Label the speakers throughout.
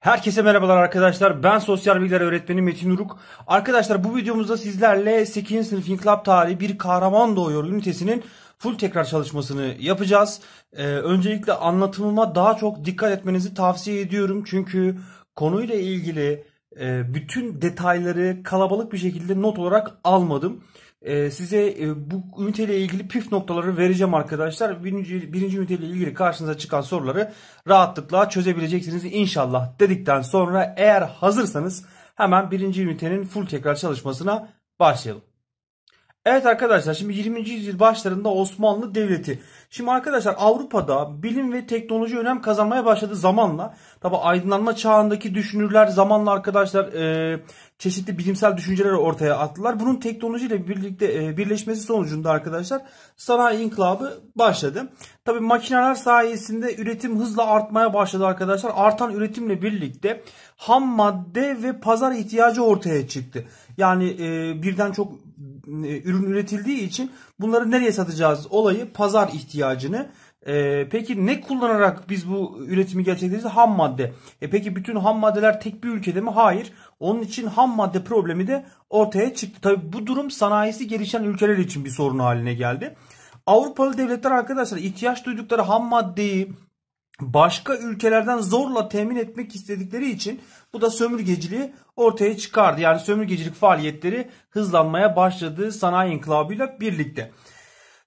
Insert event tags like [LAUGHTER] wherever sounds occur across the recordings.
Speaker 1: Herkese merhabalar arkadaşlar. Ben sosyal bilgiler öğretmeni Metin Uruk. Arkadaşlar bu videomuzda sizlerle 8. sınıf inkılap tarihi bir kahraman doğuyor ünitesinin full tekrar çalışmasını yapacağız. Ee, öncelikle anlatımıma daha çok dikkat etmenizi tavsiye ediyorum. Çünkü konuyla ilgili e, bütün detayları kalabalık bir şekilde not olarak almadım. Ee, size e, bu üniteyle ilgili püf noktaları vereceğim arkadaşlar. Birinci, birinci üniteyle ilgili karşınıza çıkan soruları rahatlıkla çözebileceksiniz inşallah dedikten sonra eğer hazırsanız hemen birinci ünitenin full tekrar çalışmasına başlayalım. Evet arkadaşlar şimdi 20. yüzyıl başlarında Osmanlı Devleti Şimdi arkadaşlar Avrupa'da bilim ve teknoloji önem kazanmaya başladı zamanla. Tabi aydınlanma çağındaki düşünürler zamanla arkadaşlar e, çeşitli bilimsel düşünceler ortaya attılar. Bunun teknolojiyle birlikte e, birleşmesi sonucunda arkadaşlar sanayi inkılabı başladı. Tabi makineler sayesinde üretim hızla artmaya başladı arkadaşlar. Artan üretimle birlikte ham madde ve pazar ihtiyacı ortaya çıktı. Yani e, birden çok e, ürün üretildiği için bunları nereye satacağız olayı pazar ihtiyacını e, peki ne kullanarak biz bu üretimi gerçekleştiririz? Ham madde. E peki bütün ham maddeler tek bir ülkede mi? Hayır. Onun için ham madde problemi de ortaya çıktı. Tabi bu durum sanayisi gelişen ülkeler için bir sorun haline geldi. Avrupalı devletler arkadaşlar ihtiyaç duydukları ham maddeyi başka ülkelerden zorla temin etmek istedikleri için bu da sömürgeciliği ortaya çıkardı. Yani sömürgecilik faaliyetleri hızlanmaya başladı sanayi inkılabıyla birlikte.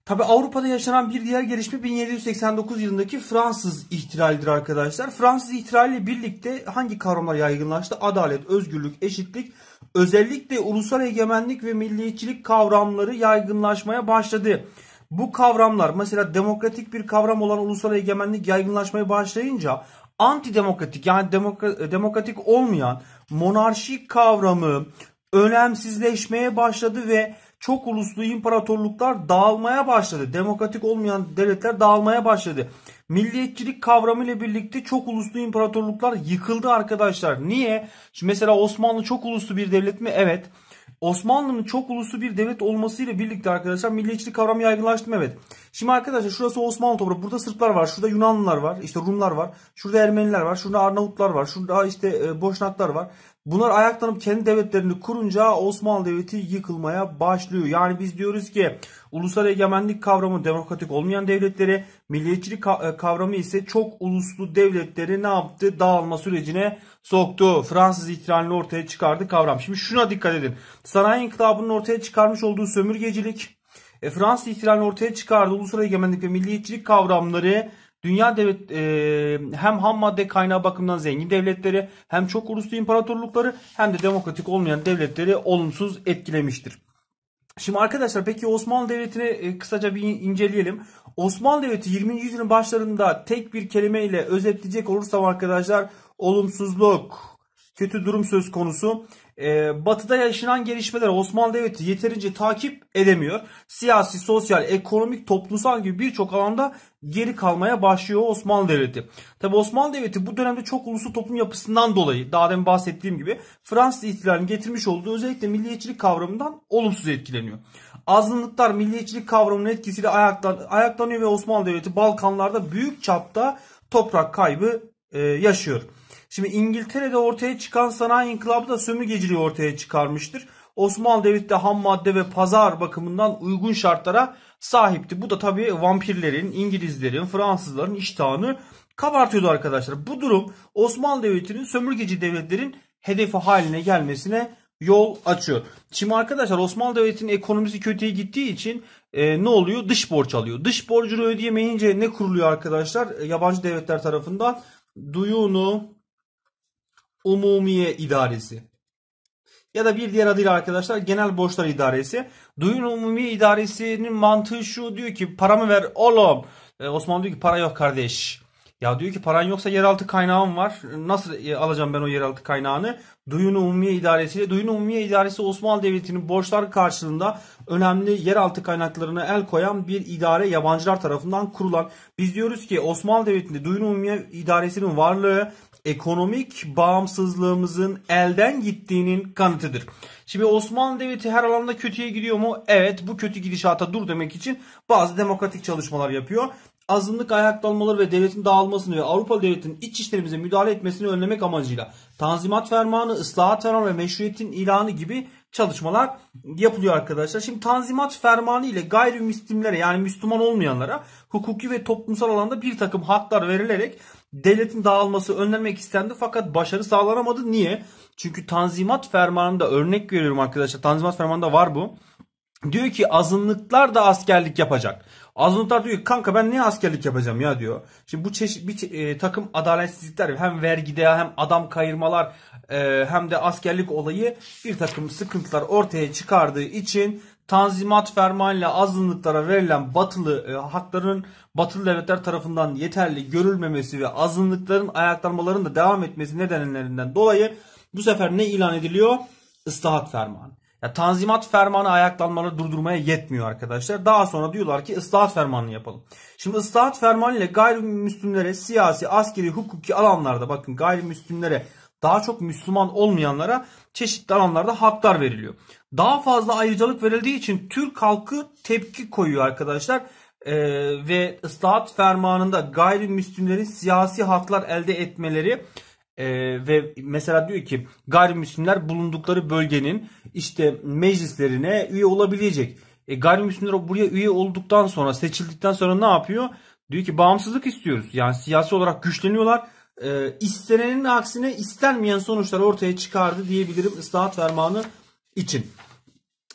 Speaker 1: Tabi Avrupa'da yaşanan bir diğer gelişme 1789 yılındaki Fransız ihtilalidir arkadaşlar. Fransız ihtilaliyle birlikte hangi kavramlar yaygınlaştı? Adalet, özgürlük, eşitlik, özellikle ulusal egemenlik ve milliyetçilik kavramları yaygınlaşmaya başladı bu kavramlar mesela demokratik bir kavram olan ulusal egemenlik yaygınlaşmaya başlayınca antidemokratik yani e, demokratik olmayan monarşik kavramı önemsizleşmeye başladı ve çok uluslu imparatorluklar dağılmaya başladı. Demokratik olmayan devletler dağılmaya başladı. Milliyetçilik kavramı ile birlikte çok uluslu imparatorluklar yıkıldı arkadaşlar. Niye? Şimdi mesela Osmanlı çok uluslu bir devlet mi? Evet. Osmanlı'nın çok uluslu bir devlet olmasıyla birlikte arkadaşlar milliyetçilik kavramı yaygınlaştı mı? Evet. Şimdi arkadaşlar şurası Osmanlı toprağı. Burada Sırplar var. Şurada Yunanlılar var. işte Rumlar var. Şurada Ermeniler var. Şurada Arnavutlar var. Şurada işte e, Boşnaklar var. Bunlar ayaklanıp kendi devletlerini kurunca Osmanlı Devleti yıkılmaya başlıyor. Yani biz diyoruz ki ulusal egemenlik kavramı demokratik olmayan devletleri, milliyetçilik e, kavramı ise çok uluslu devletleri ne yaptı? Dağılma sürecine soktu. Fransız ihtilalini ortaya çıkardı kavram. Şimdi şuna dikkat edin. Sanayi inkılabının ortaya çıkarmış olduğu sömürgecilik, e, Fransız ihtilalini ortaya çıkardı. Ulusal egemenlik ve milliyetçilik kavramları Dünya devlet e, hem ham madde kaynağı bakımından zengin devletleri hem çok uluslu imparatorlukları hem de demokratik olmayan devletleri olumsuz etkilemiştir. Şimdi arkadaşlar peki Osmanlı Devleti'ni e, kısaca bir inceleyelim. Osmanlı Devleti 20. yüzyılın başlarında tek bir kelimeyle özetleyecek olursam arkadaşlar olumsuzluk, kötü durum söz konusu e, batıda yaşanan gelişmeler Osmanlı Devleti yeterince takip edemiyor. Siyasi, sosyal, ekonomik, toplumsal gibi birçok alanda geri kalmaya başlıyor Osmanlı Devleti. Tabi Osmanlı Devleti bu dönemde çok uluslu toplum yapısından dolayı daha demin bahsettiğim gibi Fransız ihtilalinin getirmiş olduğu özellikle milliyetçilik kavramından olumsuz etkileniyor. Azınlıklar milliyetçilik kavramının etkisiyle ayaklan, ayaklanıyor ve Osmanlı Devleti Balkanlarda büyük çapta toprak kaybı e, yaşıyor. Şimdi İngiltere'de ortaya çıkan sanayi inkılabı da sömürgeciliği ortaya çıkarmıştır. Osmanlı Devleti de ham madde ve pazar bakımından uygun şartlara sahipti. Bu da tabii vampirlerin, İngilizlerin, Fransızların iştahını kabartıyordu arkadaşlar. Bu durum Osmanlı Devleti'nin sömürgeci devletlerin hedefi haline gelmesine yol açıyor. Şimdi arkadaşlar Osmanlı Devleti'nin ekonomisi kötüye gittiği için e, ne oluyor? Dış borç alıyor. Dış borcunu ödeyemeyince ne kuruluyor arkadaşlar? E, yabancı devletler tarafından duyunu Umumiye İdaresi ya da bir diğer adıyla arkadaşlar Genel Borçlar İdaresi. Duyun Umumiye İdaresi'nin mantığı şu diyor ki paramı ver oğlum. Ee, Osman diyor ki para yok kardeş. Ya diyor ki paran yoksa yeraltı kaynağım var. Nasıl e, alacağım ben o yeraltı kaynağını? Duyun Umumiye İdaresi ile Duyun Umumiye İdaresi Osmanlı Devleti'nin borçlar karşılığında önemli yeraltı kaynaklarına el koyan bir idare yabancılar tarafından kurulan. Biz diyoruz ki Osmanlı Devleti'nde Duyun Umumiye İdaresi'nin varlığı ekonomik bağımsızlığımızın elden gittiğinin kanıtıdır. Şimdi Osmanlı Devleti her alanda kötüye gidiyor mu? Evet bu kötü gidişata dur demek için bazı demokratik çalışmalar yapıyor. Azınlık ayaklanmaları ve devletin dağılmasını ve Avrupa devletinin iç işlerimize müdahale etmesini önlemek amacıyla Tanzimat Fermanı, Islahat Fermanı ve Meşruiyet'in ilanı gibi çalışmalar yapılıyor arkadaşlar. Şimdi Tanzimat Fermanı ile gayrimüslimlere yani Müslüman olmayanlara hukuki ve toplumsal alanda bir takım haklar verilerek devletin dağılması önlenmek istendi fakat başarı sağlanamadı. Niye? Çünkü Tanzimat Fermanı'nda örnek veriyorum arkadaşlar. Tanzimat Fermanı'nda var bu. Diyor ki azınlıklar da askerlik yapacak. Azınlıklar diyor ki kanka ben niye askerlik yapacağım ya diyor. Şimdi bu çeşit bir e, takım adaletsizlikler hem vergide hem adam kayırmalar e, hem de askerlik olayı bir takım sıkıntılar ortaya çıkardığı için Tanzimat fermanıyla azınlıklara verilen batılı e, hakların batılı devletler tarafından yeterli görülmemesi ve azınlıkların ayaklanmalarının da devam etmesi nedenlerinden dolayı bu sefer ne ilan ediliyor? Islahat fermanı. Ya Tanzimat fermanı ayaklanmaları durdurmaya yetmiyor arkadaşlar. Daha sonra diyorlar ki ıslahat fermanını yapalım. Şimdi ıslahat fermanı ile gayrimüslimlere siyasi, askeri, hukuki alanlarda bakın gayrimüslimlere daha çok Müslüman olmayanlara çeşitli alanlarda haklar veriliyor. Daha fazla ayrıcalık verildiği için Türk halkı tepki koyuyor arkadaşlar. Ee, ve ıslahat fermanında gayrimüslimlerin siyasi haklar elde etmeleri e, ve mesela diyor ki gayrimüslimler bulundukları bölgenin işte meclislerine üye olabilecek. E, gayrimüslimler buraya üye olduktan sonra seçildikten sonra ne yapıyor? Diyor ki bağımsızlık istiyoruz. Yani siyasi olarak güçleniyorlar e, istenenin aksine istenmeyen sonuçlar ortaya çıkardı diyebilirim ıslahat fermanı için.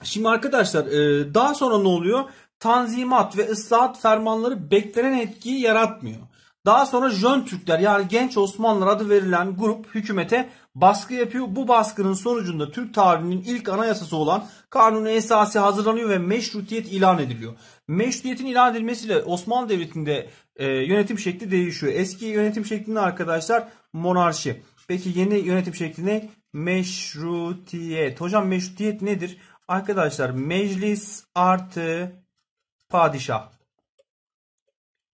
Speaker 1: Şimdi arkadaşlar e, daha sonra ne oluyor? Tanzimat ve ıslahat fermanları beklenen etkiyi yaratmıyor. Daha sonra Jön Türkler yani genç Osmanlılar adı verilen grup hükümete baskı yapıyor. Bu baskının sonucunda Türk tarihinin ilk anayasası olan Kanun-i Esası hazırlanıyor ve meşrutiyet ilan ediliyor. Meşrutiyetin ilan edilmesiyle Osmanlı Devleti'nde e, yönetim şekli değişiyor. Eski yönetim şeklinde arkadaşlar monarşi. Peki yeni yönetim şekli ne? Meşrutiyet. Hocam meşrutiyet nedir? Arkadaşlar meclis artı padişah.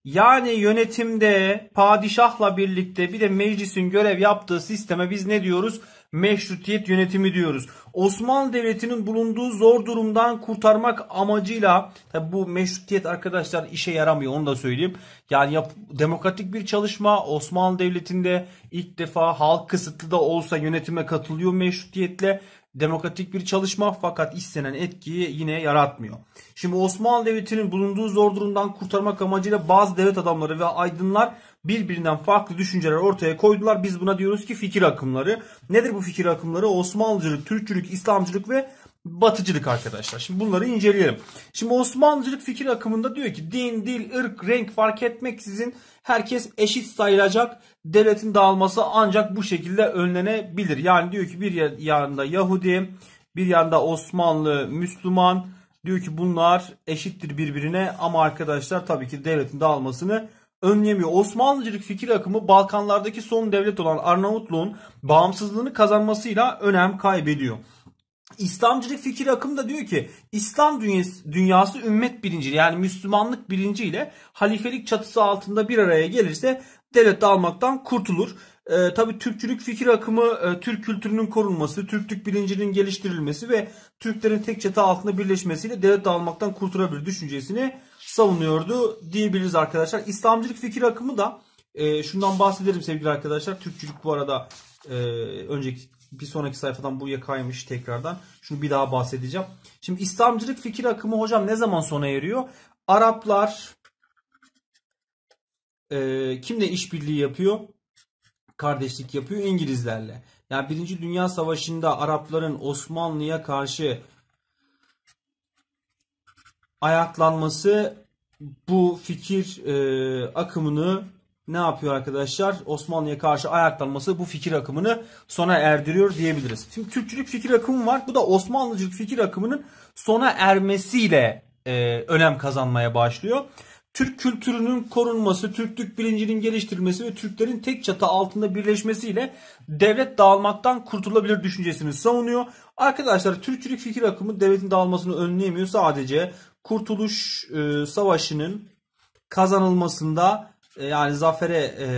Speaker 1: Yani yönetimde padişahla birlikte bir de meclisin görev yaptığı sisteme biz ne diyoruz? Meşrutiyet yönetimi diyoruz. Osmanlı Devleti'nin bulunduğu zor durumdan kurtarmak amacıyla tabi bu meşrutiyet arkadaşlar işe yaramıyor onu da söyleyeyim. Yani yap, demokratik bir çalışma Osmanlı Devleti'nde ilk defa halk kısıtlı da olsa yönetime katılıyor meşrutiyetle demokratik bir çalışma fakat istenen etkiyi yine yaratmıyor. Şimdi Osmanlı Devleti'nin bulunduğu zor durumdan kurtarmak amacıyla bazı devlet adamları ve aydınlar birbirinden farklı düşünceler ortaya koydular. Biz buna diyoruz ki fikir akımları. Nedir bu fikir akımları? Osmanlıcılık, Türkçülük Türklük, İslamcılık ve Batıcılık arkadaşlar. Şimdi bunları inceleyelim. Şimdi Osmanlıcılık fikir akımında diyor ki din, dil, ırk, renk fark etmeksizin herkes eşit sayılacak. Devletin dağılması ancak bu şekilde önlenebilir. Yani diyor ki bir yanda Yahudi, bir yanda Osmanlı, Müslüman diyor ki bunlar eşittir birbirine ama arkadaşlar tabii ki devletin dağılmasını önlemiyor. Osmanlıcılık fikir akımı Balkanlardaki son devlet olan Arnavutluğun bağımsızlığını kazanmasıyla önem kaybediyor. İslamcılık fikir akımı da diyor ki İslam dünyası, dünyası ümmet bilinci yani Müslümanlık birinci ile halifelik çatısı altında bir araya gelirse devlet almaktan kurtulur. ee, tabii Türkçülük fikir akımı e, Türk kültürünün korunması, Türklük bilincinin geliştirilmesi ve Türklerin tek çatı altında birleşmesiyle devlet almaktan kurtulabilir düşüncesini savunuyordu diyebiliriz arkadaşlar. İslamcılık fikir akımı da e, şundan bahsederim sevgili arkadaşlar. Türkçülük bu arada e, önceki bir sonraki sayfadan buraya kaymış tekrardan. Şunu bir daha bahsedeceğim. Şimdi İslamcılık fikir akımı hocam ne zaman sona eriyor? Araplar e, kimle işbirliği yapıyor? Kardeşlik yapıyor İngilizlerle. Yani Birinci Dünya Savaşı'nda Arapların Osmanlı'ya karşı ayaklanması bu fikir e, akımını ne yapıyor arkadaşlar? Osmanlı'ya karşı ayaklanması bu fikir akımını sona erdiriyor diyebiliriz. Şimdi Türkçülük fikir akımı var. Bu da Osmanlıcılık fikir akımının sona ermesiyle e, önem kazanmaya başlıyor. Türk kültürünün korunması, Türklük bilincinin geliştirilmesi ve Türklerin tek çatı altında birleşmesiyle devlet dağılmaktan kurtulabilir düşüncesini savunuyor. Arkadaşlar Türkçülük fikir akımı devletin dağılmasını önleyemiyor. Sadece Kurtuluş e, Savaşı'nın kazanılmasında e, yani zafere e,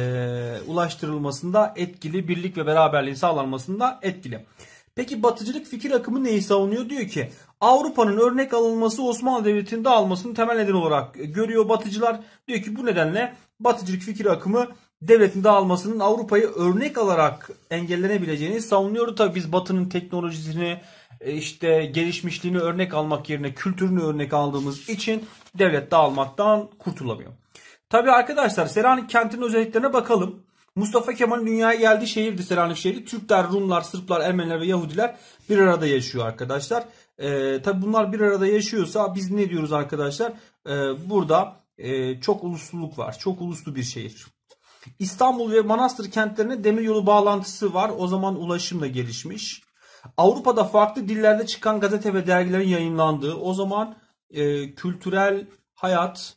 Speaker 1: ulaştırılmasında etkili, birlik ve beraberliğin sağlanmasında etkili. Peki batıcılık fikir akımı neyi savunuyor? Diyor ki Avrupa'nın örnek alınması Osmanlı Devleti'nin dağılmasının temel neden olarak görüyor batıcılar. Diyor ki bu nedenle batıcılık fikir akımı devletin dağılmasının Avrupa'yı örnek alarak engellenebileceğini savunuyordu. Tabi biz batının teknolojisini, e, işte gelişmişliğini örnek almak yerine kültürünü örnek aldığımız için devlet dağılmaktan kurtulamıyor. Tabi arkadaşlar Selanik kentinin özelliklerine bakalım. Mustafa Kemal'in dünyaya geldiği şehirdi Selanik şehri. Türkler, Rumlar, Sırplar, Ermeniler ve Yahudiler bir arada yaşıyor arkadaşlar. Ee, tabi bunlar bir arada yaşıyorsa biz ne diyoruz arkadaşlar? Ee, burada e, çok ulusluluk var. Çok uluslu bir şehir. İstanbul ve Manastır kentlerine demiryolu bağlantısı var. O zaman ulaşım da gelişmiş. Avrupa'da farklı dillerde çıkan gazete ve dergilerin yayınlandığı o zaman e, kültürel hayat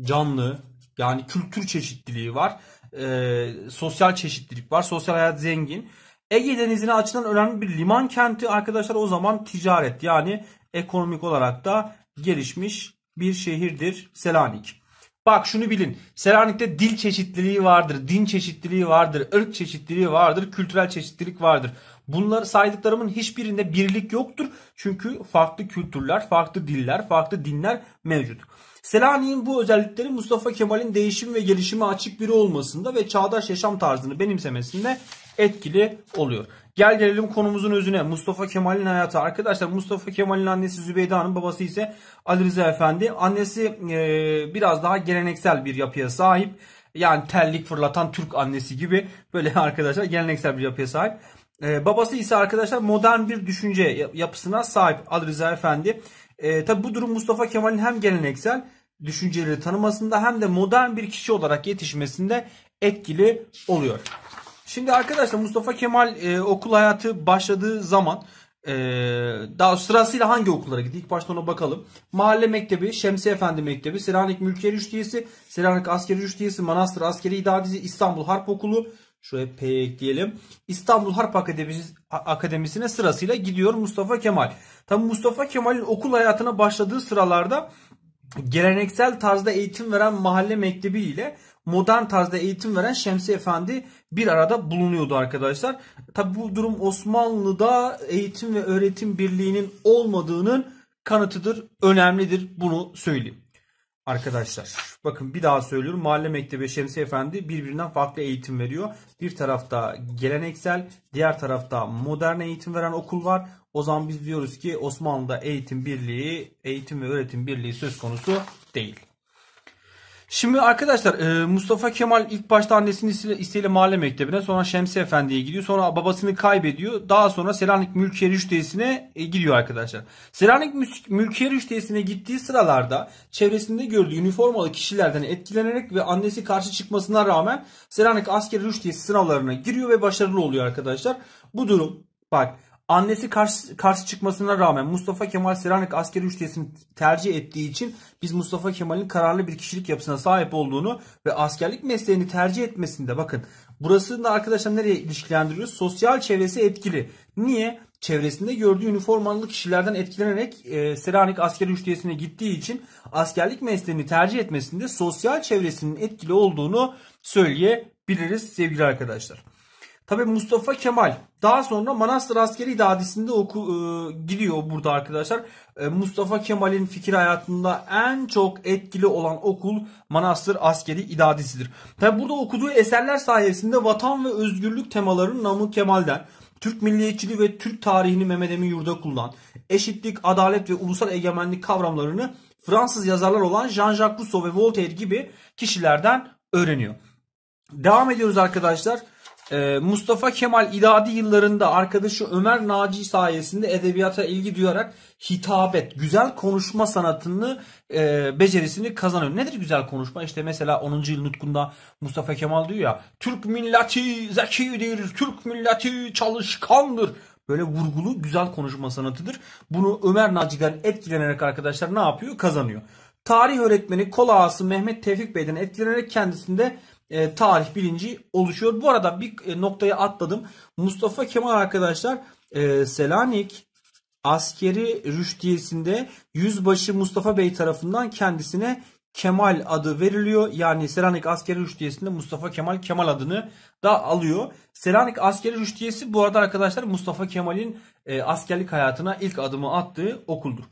Speaker 1: canlı yani kültür çeşitliliği var. E, sosyal çeşitlilik var. Sosyal hayat zengin. Ege denizine açılan önemli bir liman kenti arkadaşlar o zaman ticaret yani ekonomik olarak da gelişmiş bir şehirdir Selanik. Bak şunu bilin. Selanik'te dil çeşitliliği vardır, din çeşitliliği vardır, ırk çeşitliliği vardır, kültürel çeşitlilik vardır. Bunları saydıklarımın hiçbirinde birlik yoktur. Çünkü farklı kültürler, farklı diller, farklı dinler mevcut. Selanik'in bu özellikleri Mustafa Kemal'in değişim ve gelişime açık biri olmasında ve çağdaş yaşam tarzını benimsemesinde etkili oluyor. Gel gelelim konumuzun özüne. Mustafa Kemal'in hayatı. Arkadaşlar Mustafa Kemal'in annesi Zübeyde Hanım, babası ise Ali Rıza Efendi. Annesi e, biraz daha geleneksel bir yapıya sahip. Yani tellik fırlatan Türk annesi gibi böyle [LAUGHS] arkadaşlar geleneksel bir yapıya sahip. E, babası ise arkadaşlar modern bir düşünce yapısına sahip Ali Rıza Efendi. E, ee, tabi bu durum Mustafa Kemal'in hem geleneksel düşünceleri tanımasında hem de modern bir kişi olarak yetişmesinde etkili oluyor. Şimdi arkadaşlar Mustafa Kemal e, okul hayatı başladığı zaman e, daha sırasıyla hangi okullara gitti? İlk başta ona bakalım. Mahalle Mektebi, Şemsi Efendi Mektebi, Selanik Mülkiye Rüştiyesi, Selanik Askeri Rüştiyesi, Manastır Askeri İdaresi, İstanbul Harp Okulu, Şuraya P ekleyelim. İstanbul Harp Akademisi, Akademisi'ne sırasıyla gidiyor Mustafa Kemal. Tabi Mustafa Kemal'in okul hayatına başladığı sıralarda geleneksel tarzda eğitim veren mahalle mektebi ile modern tarzda eğitim veren Şemsi Efendi bir arada bulunuyordu arkadaşlar. Tabi bu durum Osmanlı'da eğitim ve öğretim birliğinin olmadığının kanıtıdır, önemlidir bunu söyleyeyim arkadaşlar. Bakın bir daha söylüyorum. Mahalle Mektebi Şemsi Efendi birbirinden farklı eğitim veriyor. Bir tarafta geleneksel, diğer tarafta modern eğitim veren okul var. O zaman biz diyoruz ki Osmanlı'da eğitim birliği, eğitim ve öğretim birliği söz konusu değil. Şimdi arkadaşlar e, Mustafa Kemal ilk başta annesinin isteğiyle mahalle mektebine sonra Şemsi Efendi'ye gidiyor. Sonra babasını kaybediyor. Daha sonra Selanik Mülkiye Rüştiyesi'ne e, gidiyor arkadaşlar. Selanik Mülkiye Rüştiyesi'ne gittiği sıralarda çevresinde gördüğü üniformalı kişilerden etkilenerek ve annesi karşı çıkmasına rağmen Selanik Askeri Rüştiyesi sınavlarına giriyor ve başarılı oluyor arkadaşlar. Bu durum bak Annesi karşı, karşı çıkmasına rağmen Mustafa Kemal Selanik askeri üçlüyesini tercih ettiği için biz Mustafa Kemal'in kararlı bir kişilik yapısına sahip olduğunu ve askerlik mesleğini tercih etmesinde bakın. Burasını da arkadaşlar nereye ilişkilendiriyoruz? Sosyal çevresi etkili. Niye? Çevresinde gördüğü üniformalı kişilerden etkilenerek e, Selanik askeri üçlüyesine gittiği için askerlik mesleğini tercih etmesinde sosyal çevresinin etkili olduğunu söyleyebiliriz sevgili arkadaşlar. Tabi Mustafa Kemal daha sonra Manastır Askeri İdadesi'nde oku, e, gidiyor burada arkadaşlar. E, Mustafa Kemal'in fikir hayatında en çok etkili olan okul Manastır Askeri İdadesi'dir. Tabi burada okuduğu eserler sayesinde vatan ve özgürlük temalarını namı Kemal'den, Türk milliyetçiliği ve Türk tarihini Mehmet Emin Yurda kullanan eşitlik, adalet ve ulusal egemenlik kavramlarını Fransız yazarlar olan Jean-Jacques Rousseau ve Voltaire gibi kişilerden öğreniyor. Devam ediyoruz arkadaşlar. Ee, Mustafa Kemal idadi yıllarında arkadaşı Ömer Naci sayesinde edebiyata ilgi duyarak hitabet, güzel konuşma sanatını e, becerisini kazanıyor. Nedir güzel konuşma? İşte mesela 10. yıl nutkunda Mustafa Kemal diyor ya Türk milleti zekidir, Türk milleti çalışkandır. Böyle vurgulu güzel konuşma sanatıdır. Bunu Ömer Naci'den etkilenerek arkadaşlar ne yapıyor? Kazanıyor. Tarih öğretmeni Kol Ağası Mehmet Tevfik Bey'den etkilenerek kendisinde e, tarih bilinci oluşuyor. Bu arada bir e, noktayı atladım. Mustafa Kemal arkadaşlar e, Selanik askeri rüştiyesinde Yüzbaşı Mustafa Bey tarafından kendisine Kemal adı veriliyor. Yani Selanik Askeri Rüştiyesi'nde Mustafa Kemal Kemal adını da alıyor. Selanik Askeri Rüştiyesi bu arada arkadaşlar Mustafa Kemal'in e, askerlik hayatına ilk adımı attığı okuldur.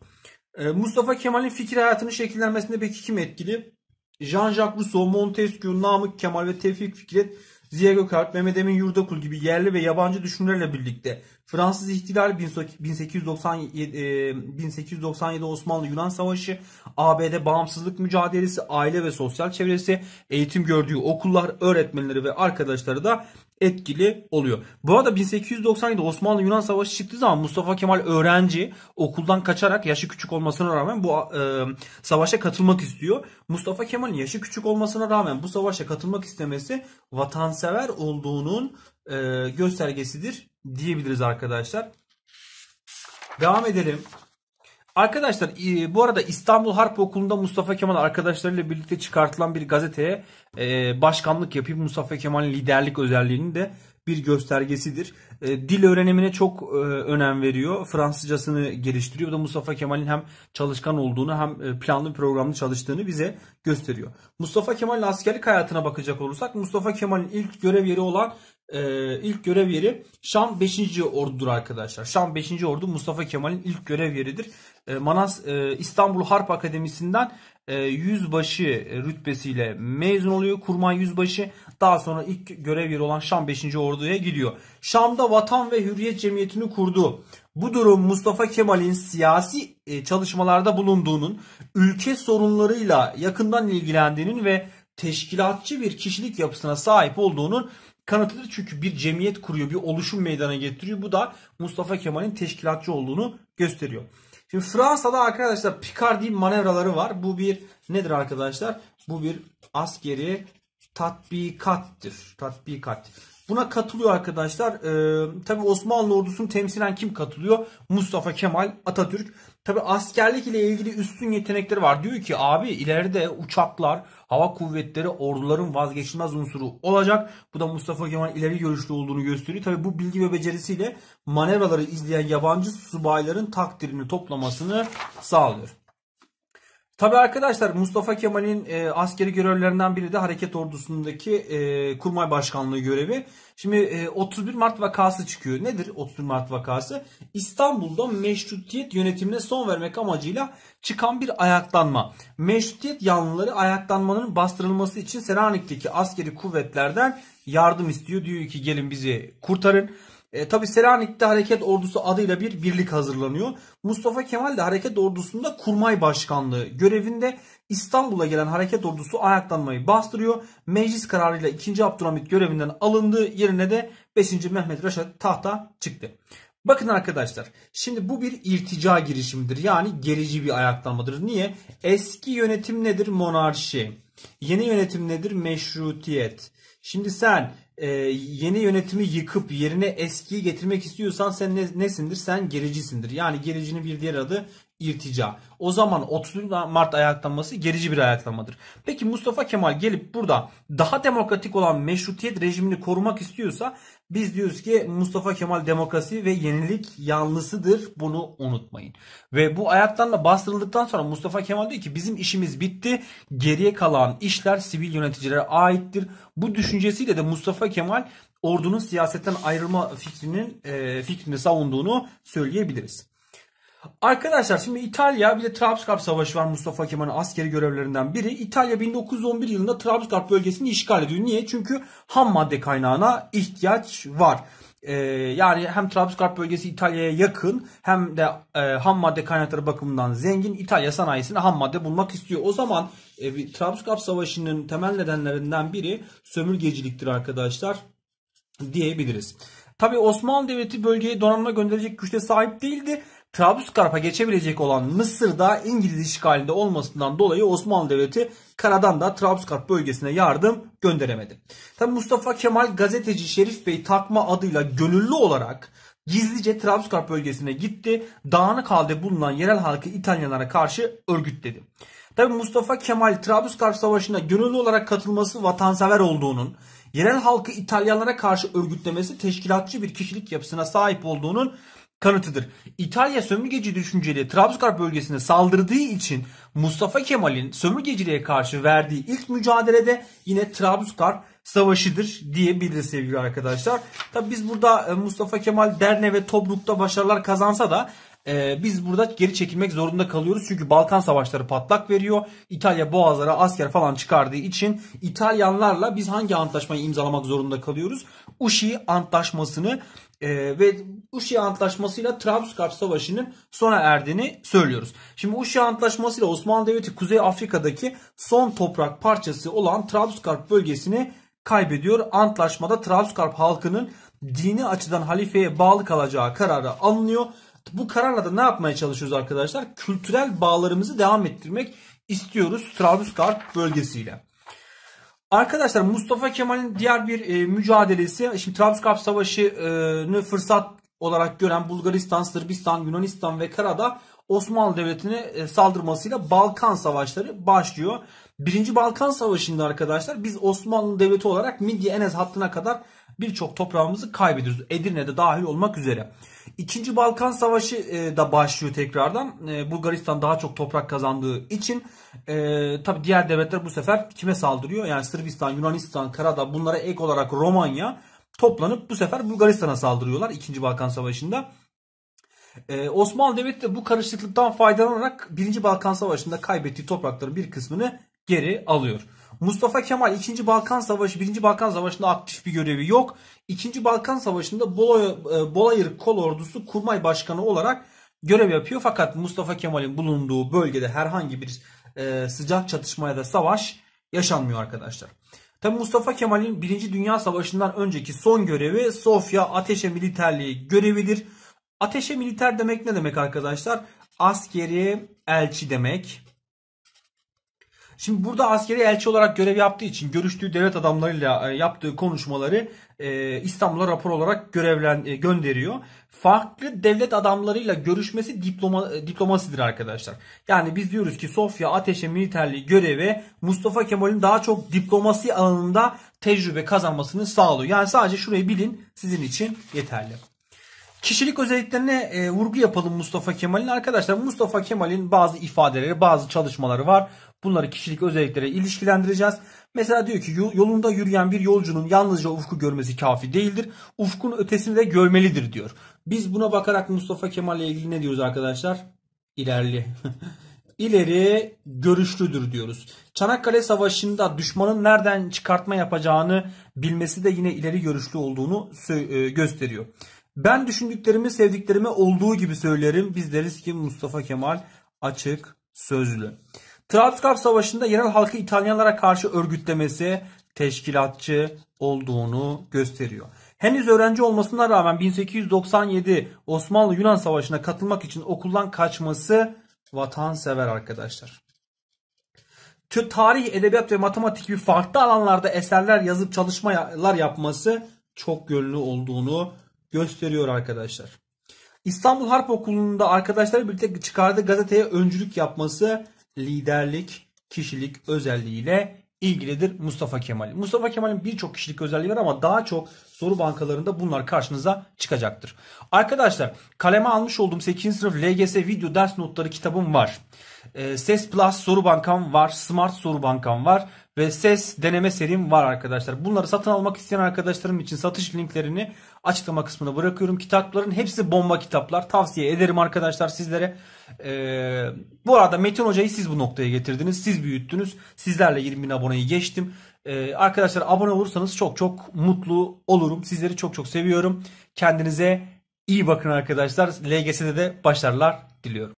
Speaker 1: E, Mustafa Kemal'in fikir hayatını şekillenmesinde peki kim etkili? Jean-Jacques Rousseau, Montesquieu, Namık Kemal ve Tevfik Fikret, Ziya Gökalp, Mehmet Emin Yurdakul gibi yerli ve yabancı düşünürlerle birlikte Fransız İhtilal 1897, 1897 Osmanlı-Yunan Savaşı, ABD Bağımsızlık Mücadelesi, Aile ve Sosyal Çevresi, eğitim gördüğü okullar, öğretmenleri ve arkadaşları da etkili oluyor. Bu arada 1897 Osmanlı-Yunan Savaşı çıktığı zaman Mustafa Kemal öğrenci okuldan kaçarak yaşı küçük olmasına rağmen bu e, savaşa katılmak istiyor. Mustafa Kemal'in yaşı küçük olmasına rağmen bu savaşa katılmak istemesi vatansever olduğunun e, göstergesidir diyebiliriz arkadaşlar. Devam edelim. Arkadaşlar e, bu arada İstanbul Harp Okulu'nda Mustafa Kemal arkadaşlarıyla birlikte çıkartılan bir gazeteye e, başkanlık yapıp Mustafa Kemal'in liderlik özelliğinin de bir göstergesidir. E, dil öğrenimine çok önem veriyor. Fransızcasını geliştiriyor. Bu da Mustafa Kemal'in hem çalışkan olduğunu hem planlı programlı çalıştığını bize gösteriyor. Mustafa Kemal'in askerlik hayatına bakacak olursak Mustafa Kemal'in ilk görev yeri olan e, ilk görev yeri Şam 5. Ordu'dur arkadaşlar. Şam 5. Ordu Mustafa Kemal'in ilk görev yeridir. E, Manas e, İstanbul Harp Akademisi'nden e, yüzbaşı e, rütbesiyle mezun oluyor. Kurmay yüzbaşı daha sonra ilk görev yeri olan Şam 5. Ordu'ya gidiyor. Şam'da Vatan ve Hürriyet Cemiyeti'ni kurdu. Bu durum Mustafa Kemal'in siyasi e, çalışmalarda bulunduğunun, ülke sorunlarıyla yakından ilgilendiğinin ve teşkilatçı bir kişilik yapısına sahip olduğunun kanıtlıdır. Çünkü bir cemiyet kuruyor, bir oluşum meydana getiriyor. Bu da Mustafa Kemal'in teşkilatçı olduğunu gösteriyor. Şimdi Fransa'da arkadaşlar Picardy manevraları var. Bu bir nedir arkadaşlar? Bu bir askeri tatbikattır. Tatbikat. Buna katılıyor arkadaşlar. Ee, Tabi Osmanlı ordusunu temsilen kim katılıyor? Mustafa Kemal Atatürk. Tabi askerlik ile ilgili üstün yetenekleri var. Diyor ki abi ileride uçaklar, hava kuvvetleri orduların vazgeçilmez unsuru olacak. Bu da Mustafa Kemal ileri görüşlü olduğunu gösteriyor. Tabi bu bilgi ve becerisiyle manevraları izleyen yabancı subayların takdirini toplamasını sağlıyor. Tabi arkadaşlar Mustafa Kemal'in e, askeri görevlerinden biri de hareket ordusundaki e, kurmay başkanlığı görevi. Şimdi e, 31 Mart vakası çıkıyor. Nedir 31 Mart vakası? İstanbul'da meşrutiyet yönetimine son vermek amacıyla çıkan bir ayaklanma. Meşrutiyet yanlıları ayaklanmanın bastırılması için Selanik'teki askeri kuvvetlerden yardım istiyor. Diyor ki gelin bizi kurtarın. E, Tabi Selanik'te hareket ordusu adıyla bir birlik hazırlanıyor. Mustafa Kemal de hareket ordusunda kurmay başkanlığı görevinde İstanbul'a gelen hareket ordusu ayaklanmayı bastırıyor. Meclis kararıyla 2. Abdülhamit görevinden alındı. Yerine de 5. Mehmet Reşat tahta çıktı. Bakın arkadaşlar şimdi bu bir irtica girişimidir. Yani gerici bir ayaklanmadır. Niye? Eski yönetim nedir? Monarşi. Yeni yönetim nedir? Meşrutiyet. Şimdi sen e, yeni yönetimi yıkıp yerine eskiyi getirmek istiyorsan sen ne, nesindir? Sen gericisindir. Yani gericinin bir diğer adı irtica. O zaman 30 Mart ayaklanması gerici bir ayaklanmadır. Peki Mustafa Kemal gelip burada daha demokratik olan meşrutiyet rejimini korumak istiyorsa biz diyoruz ki Mustafa Kemal demokrasi ve yenilik yanlısıdır. Bunu unutmayın. Ve bu ayaklanma bastırıldıktan sonra Mustafa Kemal diyor ki bizim işimiz bitti. Geriye kalan işler sivil yöneticilere aittir. Bu düşüncesiyle de Mustafa Kemal ordunun siyasetten ayrılma fikrinin e, fikrini savunduğunu söyleyebiliriz. Arkadaşlar şimdi İtalya bir de Trabzonspor Savaşı var Mustafa Kemal'in askeri görevlerinden biri. İtalya 1911 yılında Trabzonspor bölgesini işgal ediyor. Niye? Çünkü ham madde kaynağına ihtiyaç var. Ee, yani hem Trabzonspor bölgesi İtalya'ya yakın hem de e, ham madde kaynakları bakımından zengin İtalya sanayisine ham madde bulmak istiyor. O zaman e, Trabzonspor Savaşı'nın temel nedenlerinden biri sömürgeciliktir arkadaşlar diyebiliriz. Tabi Osmanlı Devleti bölgeye donanma gönderecek güçte sahip değildi. Trablusgarp'a geçebilecek olan Mısır'da İngiliz işgalinde olmasından dolayı Osmanlı Devleti karadan da Trablusgarp bölgesine yardım gönderemedi. Tabi Mustafa Kemal gazeteci Şerif Bey takma adıyla gönüllü olarak gizlice Trablusgarp bölgesine gitti. Dağınık halde bulunan yerel halkı İtalyanlara karşı örgütledi. Tabi Mustafa Kemal Trablusgarp Savaşı'na gönüllü olarak katılması vatansever olduğunun, yerel halkı İtalyanlara karşı örgütlemesi teşkilatçı bir kişilik yapısına sahip olduğunun kanıtıdır. İtalya sömürgeci düşünceli Trabzongarp bölgesine saldırdığı için Mustafa Kemal'in sömürgeciliğe karşı verdiği ilk mücadelede yine Trabzongarp savaşıdır diyebiliriz sevgili arkadaşlar. Tabi biz burada e, Mustafa Kemal Derne ve Tobruk'ta başarılar kazansa da e, biz burada geri çekilmek zorunda kalıyoruz. Çünkü Balkan savaşları patlak veriyor. İtalya boğazlara asker falan çıkardığı için İtalyanlarla biz hangi antlaşmayı imzalamak zorunda kalıyoruz? Uşi antlaşmasını e, ve Uşi Antlaşması'yla Trablusgarp Savaşı'nın sona erdiğini söylüyoruz. Şimdi Uşi Antlaşması'yla Osmanlı Devleti Kuzey Afrika'daki son toprak parçası olan Trablusgarp bölgesini kaybediyor. Antlaşmada Trablusgarp halkının dini açıdan halifeye bağlı kalacağı kararı alınıyor. Bu kararla da ne yapmaya çalışıyoruz arkadaşlar? Kültürel bağlarımızı devam ettirmek istiyoruz Trablusgarp bölgesiyle. Arkadaşlar Mustafa Kemal'in diğer bir e, mücadelesi şimdi Trabzonspor Savaşı'nı fırsat olarak gören Bulgaristan, Sırbistan, Yunanistan ve Karada Osmanlı Devleti'ne e, saldırmasıyla Balkan Savaşları başlıyor. Birinci Balkan Savaşı'nda arkadaşlar biz Osmanlı Devleti olarak Midye Enes hattına kadar birçok toprağımızı kaybediyoruz. Edirne'de dahil olmak üzere. İkinci Balkan Savaşı e, da başlıyor tekrardan. E, Bulgaristan daha çok toprak kazandığı için e, tabi diğer devletler bu sefer kime saldırıyor? Yani Sırbistan, Yunanistan, Karadağ bunlara ek olarak Romanya toplanıp bu sefer Bulgaristan'a saldırıyorlar 2. Balkan Savaşı'nda. Ee, Osmanlı Devleti de bu karışıklıktan faydalanarak birinci Balkan Savaşı'nda kaybettiği toprakların bir kısmını geri alıyor. Mustafa Kemal 2. Balkan Savaşı 1. Balkan Savaşı'nda aktif bir görevi yok. 2. Balkan Savaşı'nda e, Bolayır Kol Ordusu Kurmay Başkanı olarak görev yapıyor. Fakat Mustafa Kemal'in bulunduğu bölgede herhangi bir e, sıcak çatışmaya da savaş yaşanmıyor arkadaşlar. Tabi Mustafa Kemal'in 1. Dünya Savaşı'ndan önceki son görevi Sofya Ateşe Militerliği görevidir. Ateşe militer demek ne demek arkadaşlar? Askeri elçi demek. Şimdi burada askeri elçi olarak görev yaptığı için görüştüğü devlet adamlarıyla e, yaptığı konuşmaları e, İstanbul'a rapor olarak görevlen e, gönderiyor. Farklı devlet adamlarıyla görüşmesi diploma, diplomasidir arkadaşlar. Yani biz diyoruz ki Sofya ateşe militerliği görevi Mustafa Kemal'in daha çok diplomasi alanında tecrübe kazanmasını sağlıyor. Yani sadece şurayı bilin sizin için yeterli. Kişilik özelliklerine e, vurgu yapalım Mustafa Kemal'in. Arkadaşlar Mustafa Kemal'in bazı ifadeleri, bazı çalışmaları var. Bunları kişilik özelliklere ilişkilendireceğiz. Mesela diyor ki yolunda yürüyen bir yolcunun yalnızca ufku görmesi kafi değildir. Ufkun ötesini de görmelidir diyor. Biz buna bakarak Mustafa Kemal ile ilgili ne diyoruz arkadaşlar? İlerli. [LAUGHS] ileri görüşlüdür diyoruz. Çanakkale Savaşı'nda düşmanın nereden çıkartma yapacağını bilmesi de yine ileri görüşlü olduğunu e, gösteriyor. Ben düşündüklerimi sevdiklerimi olduğu gibi söylerim. Biz deriz ki Mustafa Kemal açık sözlü. Trabzonspor Savaşı'nda yerel halkı İtalyanlara karşı örgütlemesi teşkilatçı olduğunu gösteriyor. Henüz öğrenci olmasına rağmen 1897 Osmanlı-Yunan Savaşı'na katılmak için okuldan kaçması vatansever arkadaşlar. tarih, edebiyat ve matematik gibi farklı alanlarda eserler yazıp çalışmalar yapması çok gönlü olduğunu gösteriyor arkadaşlar. İstanbul Harp Okulu'nda arkadaşları birlikte çıkardığı gazeteye öncülük yapması liderlik, kişilik özelliğiyle ilgilidir Mustafa Kemal. Mustafa Kemal'in birçok kişilik özelliği var ama daha çok soru bankalarında bunlar karşınıza çıkacaktır. Arkadaşlar kaleme almış olduğum 8. sınıf LGS video ders notları kitabım var. Ee, Ses Plus soru bankam var, Smart soru bankam var ve ses deneme serim var arkadaşlar. Bunları satın almak isteyen arkadaşlarım için satış linklerini açıklama kısmına bırakıyorum. Kitapların hepsi bomba kitaplar. Tavsiye ederim arkadaşlar sizlere. Ee, bu arada Metin Hoca'yı siz bu noktaya getirdiniz. Siz büyüttünüz. Sizlerle 20 bin aboneyi geçtim. Ee, arkadaşlar abone olursanız çok çok mutlu olurum. Sizleri çok çok seviyorum. Kendinize iyi bakın arkadaşlar. LGS'de de başarılar diliyorum.